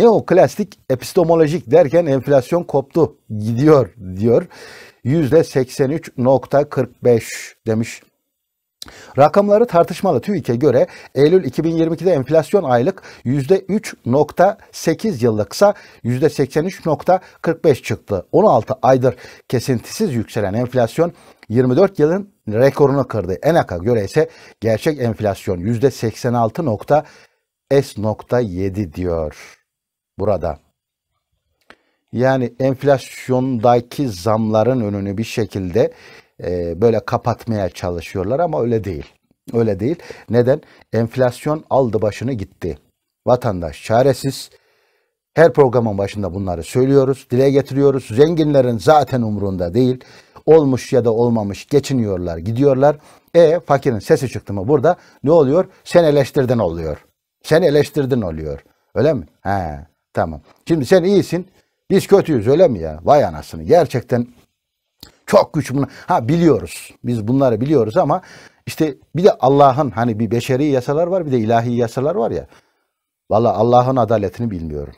Neo-klasik epistemolojik derken enflasyon koptu gidiyor diyor. %83.45 demiş. Rakamları tartışmalı. TÜİK'e göre Eylül 2022'de enflasyon aylık %3.8 yıllıksa %83.45 çıktı. 16 aydır kesintisiz yükselen enflasyon 24 yılın rekorunu kırdı. ENAK'a göre ise gerçek enflasyon 86.7 diyor burada. Yani enflasyondaki zamların önünü bir şekilde e, böyle kapatmaya çalışıyorlar ama öyle değil. Öyle değil. Neden? Enflasyon aldı başını gitti. Vatandaş çaresiz. Her programın başında bunları söylüyoruz, dile getiriyoruz. Zenginlerin zaten umurunda değil. Olmuş ya da olmamış geçiniyorlar, gidiyorlar. E fakirin sesi çıktı mı burada ne oluyor? Sen eleştirdin oluyor. Sen eleştirdin oluyor. Öyle mi? He. Tamam. Şimdi sen iyisin. Biz kötüyüz öyle mi ya? Vay anasını. Gerçekten çok güç bunu. Ha biliyoruz. Biz bunları biliyoruz ama işte bir de Allah'ın hani bir beşeri yasalar var bir de ilahi yasalar var ya. Valla Allah'ın adaletini bilmiyorum.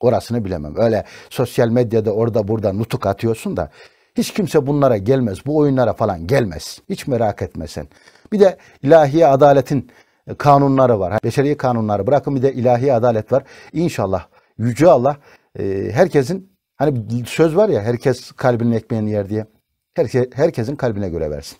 Orasını bilemem. Öyle sosyal medyada orada burada nutuk atıyorsun da hiç kimse bunlara gelmez. Bu oyunlara falan gelmez. Hiç merak etmesen. Bir de ilahi adaletin kanunları var. Beşeri kanunları bırakın bir de ilahi adalet var. İnşallah Yüce Allah e, herkesin hani söz var ya herkes kalbinin ekmeğini yer diye. Herke, herkesin kalbine göre versin.